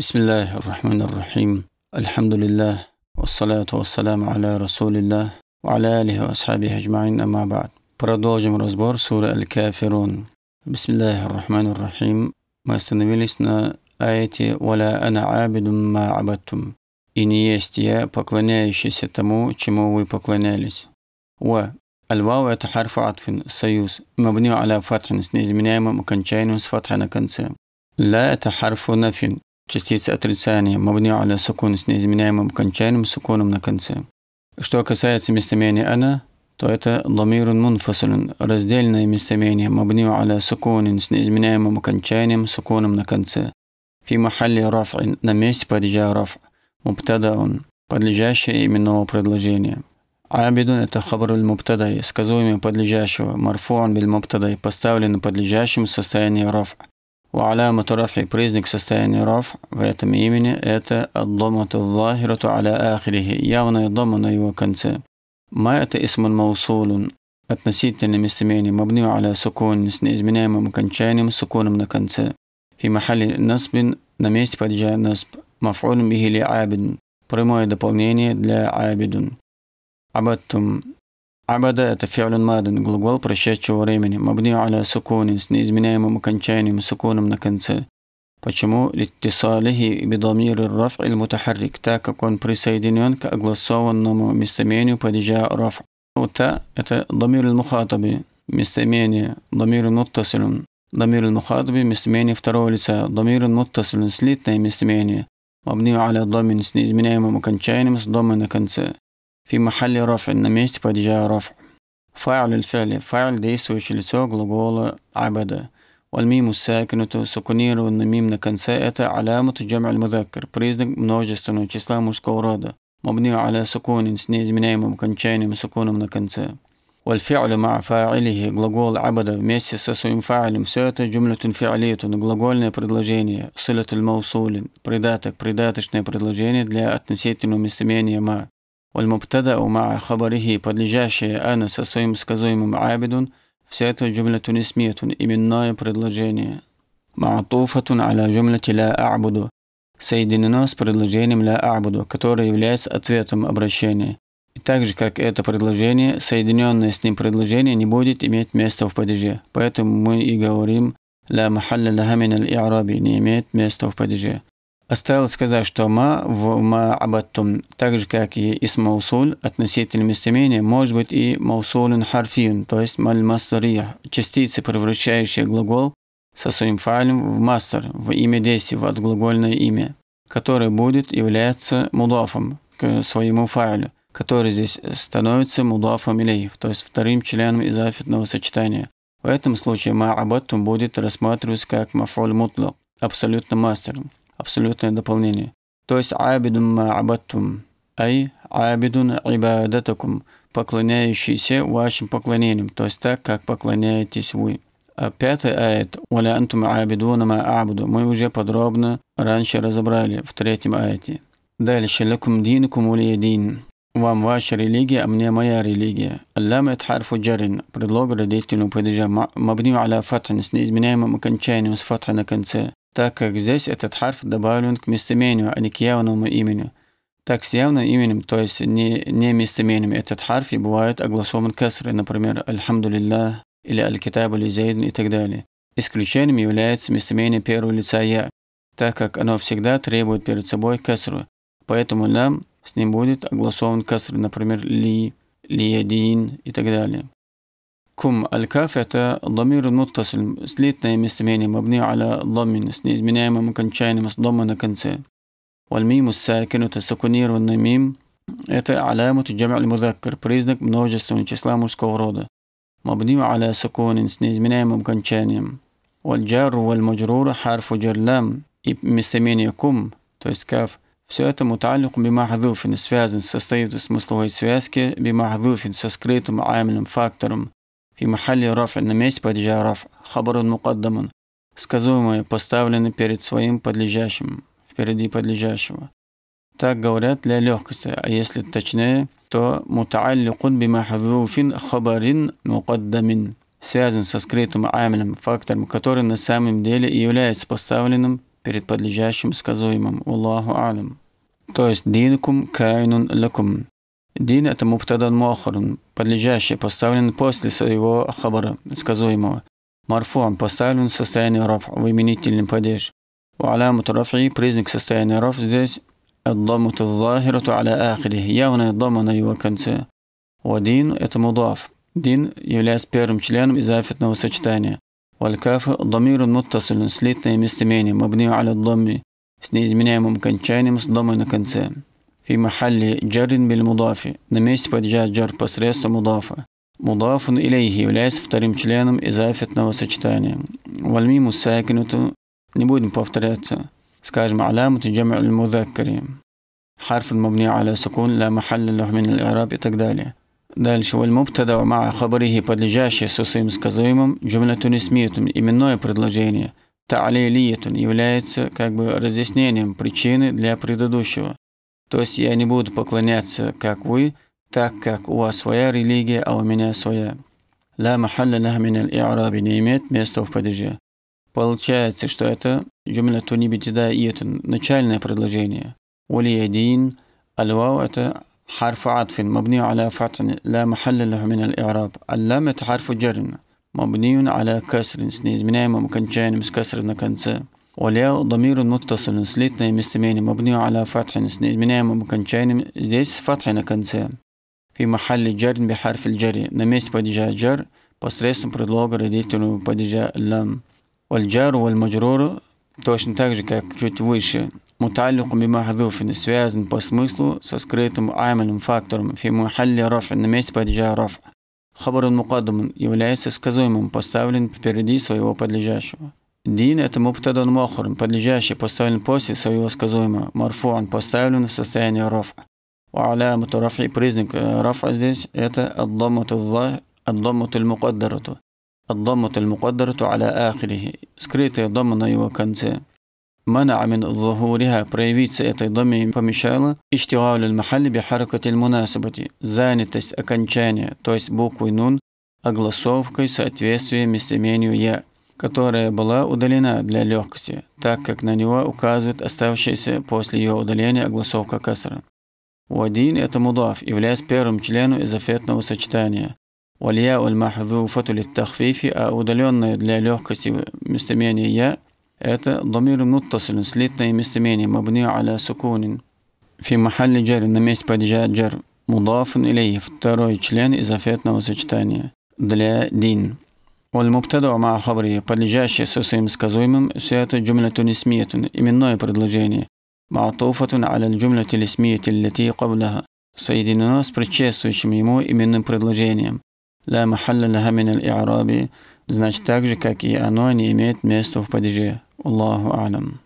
بسم الله الرحمن الرحيم الحمد لله والصلاة والسلام على رسول الله وعلى آله وأصحابه أجمعين أما بعد برادوجم رزبور سورة الكافرون بسم الله الرحمن الرحيم ما остановились на آيتي ولا أنا عابد ما عبدتم и не есть я поклоняющийся тому чему вы поклонялись و الواو это حرف عطف سيوس مبني على فتح с неизменяемым окончанием с فتح لا это حرف Частица отрицания мавня аля сукун с неизменяемым кончайным суконом на конце. Что касается местоимения «она», то это ламирун мунфасулун, раздельное местоимение мабню аля сукунин с неизменяемым окончанием суконом на конце. Фи махалли раф'ин, на месте падежа раф, мубтадаун, подлежащее именного предложения. Абидун – это хабруль мубтадай, сказуемый подлежащего, марфуан биль мубтадай, поставлен подлежащим в состоянии раф, وعلامة رفع признак состояния رفع в этом имени это الضمة الظاهرة على آخره явная дома на его конце. ما это اسم موصول относительное местоимение مبني على سكون с неизменяемым окончанием суконом на конце. في محل نصب на месте падежа نصب مفعول به لعابد прямое дополнение для عابد. عبدتم Абада – это фиалюн маден глагол прошедшего времени, мабни аля сукунин с неизменяемым окончанием сукуном на конце. Почему? Литтисалихи бидамир раф или мутахаррик, так как он присоединен к огласованному местоимению падежа раф. Та – это дамир мухатаби, местоимение, дамир муттасилун. Дамир мухатаби – местоимение второго лица, дамир муттасилун – слитное местоимение, мабни аля дамин с неизменяемым окончанием с дома на конце. في محل رفع на месте падежа رفع فاعل الفعل فاعل действующее лицо глагола абада. والميم الساكنة سكونير والميم на конце это علامة جمع المذكر признак множественного числа мужского рода مبني على سكون с неизменяемым окончанием суконом на конце والفعل مع فاعله глагол عبد вместе со своим фаилем все это جملة فعلية глагольное предложение صلة الموصول придаток придаточное предложение для относительного местоимения ما والمبتدأ مع خبره подлежащее «она» со своим сказуемым «абидун» вся эта جملة اسمية именное предложение معطوفة على جملة لا أعبد соединено с предложением «ля абуду», которое является ответом обращения. И так же, как это предложение, соединенное с ним предложение не будет иметь места в падеже. Поэтому мы и говорим ла махалля ляха мин аль не имеет места в падеже. Осталось сказать, что «ма» в «ма абатум, так же, как и «исм маусуль», относитель местоимения, может быть и «маусулин харфиюн», то есть «маль мастерия», частицы, превращающие глагол со своим файлем в мастер, в имя действия, в отглагольное имя, которое будет являться мудафом к своему файлю, который здесь становится мудафом илейв, то есть вторым членом изафитного сочетания. В этом случае «ма абатум будет рассматриваться как «мафоль мутло», абсолютно мастером абсолютное дополнение. То есть «абидум абатум, «ай абидун ибадатакум», поклоняющийся вашим поклонениям, то есть так, как поклоняетесь вы. А пятый аят «Валя антум абидуна ма абду» мы уже подробно раньше разобрали в третьем аяте. Дальше «Лакум динукум улиядин» Вам ваша религия, а мне моя религия. Лам это харфу джарин, предлог родительного падежа, мабни аля фатхан с неизменяемым окончанием с фатха на конце так как здесь этот харф добавлен к местоимению, а не к явному именю. Так с явным именем, то есть не, не местоимением, этот харф и бывает огласован касрой, например, «Альхамдулиллах» или «Аль-Китаб» или «Зейдн» и так далее. Исключением является местоимение первого лица «Я», так как оно всегда требует перед собой касру. Поэтому нам с ним будет огласован каср, например, «ли», «лиядин» и так далее. لكم الكافة ضمير متصل слитное местоимение مبني على ضمن с неизменяемым окончанием с дома на конце. والميم الساكنة сакунированная мим это علامة الجمع المذكر признак множественного числа мужского рода. مبني على سكون с неизменяемым окончанием. والجار والمجرور حرف جر لام и местоимение кум, то есть каф, все это муталлик бимахдуфин, связан, состоит из смысловой связки бимахдуфин со скрытым аймельным фактором, Фимахали махалли раф на месте падежа раф. Хабарун мукаддамун. Сказуемые поставлены перед своим подлежащим, впереди подлежащего. Так говорят для легкости, а если точнее, то мутаалликун бима хадруфин хабарин мукаддамин связан со скрытым амелем, фактором, который на самом деле и является поставленным перед подлежащим сказуемым. Аллаху алим. То есть динкум кайнун лакум. Дин – это муптадан муахарун, подлежащий, поставлен после своего хабара, сказуемого. Марфуан поставлен в состоянии раф, в именительном падеж. У алямут рафи – признак состояния раф здесь – аддамут аззахирату аля ахири, явная аддама на его конце. дин это мудаф. Дин является первым членом изафитного сочетания. Валькафа – дамирун муттасилун, слитное местоимение, мабни аля дамми, с неизменяемым окончанием с домой на конце. في محل جر بالمضاف на месте падежа джар посредством мудафа. Мудафун илейхи является вторым членом изафетного сочетания. Вальмиму сакинуту не будем повторяться. Скажем алямуту джам'у мудаккари. حرف مبني على سكون لا محل له من الإعراب и так далее. Дальше. والمبتدا مع خبره подлежащее со своим сказуемым جملة اسمية именное предложение. Та'алилиятун является как бы разъяснением причины для предыдущего. То есть я не буду поклоняться, как вы, так как у вас своя религия, а у меня своя. Ла махалла лаха мин аль-и'раби не имеет места в падеже. Получается, что это джумля туни битида и это начальное предложение. Ули аль-вау это мабни аля مبني ла махалла لا محل له من Аллам это حرف джарин, مبني аля касрин, с неизменяемым окончанием, с касрин на конце. Валя дамир муттасил с литной местоимение мабнию аля фатхин с неизменяемым окончанием здесь с фатхой на конце. Фи махалли джарин бихарф джари на месте падежа джар посредством предлога родительного падежа лам. Вальджар вальмаджрур точно так же, как чуть выше. Муталлику бимахдуфин связан по смыслу со скрытым аймальным фактором фи махалли раф на месте падежа раф. Хабар мукаддам является сказуемым, поставлен впереди своего подлежащего. Дин – это мубтадан мохрум, подлежащий, поставлен после своего сказуемого. Марфуан – поставлен в состояние рафа. Уаля мутарафи – признак э, рафа здесь – это аддамутул мукаддарату. Аддамутул мукаддарату аля ахирихи. Скрытая дома на его конце. Мана амин захуриха проявиться этой доме помешало иштигалю махалли бихаракатиль мунасабати. Занятость окончания, то есть буквой нун, огласовкой соответствия местоимению я которая была удалена для легкости, так как на него указывает оставшаяся после ее удаления огласовка касра. Уадин – это мудаф, являясь первым членом изофетного сочетания. Валья уль-махзу фатулит тахфифи, а удаленное для легкости местоимение «я» – это домир муттаслин, слитное местоимение, мабни аля сукунин. Фи махалли джар, на месте падежа джар, мудафун илей, второй член изофетного сочетания. Для дин. والمبтада مع خبره, подлежащее со своим сказуемым, все это جملة اسمية, именное предложение, معطوفة على الجملة الاسمية التي قبلها, соединено с предшествующим ему именным предложением. لا محل لها من الإعراب, значит так же, как и оно не имеет места в падеже. Аллаху Алям.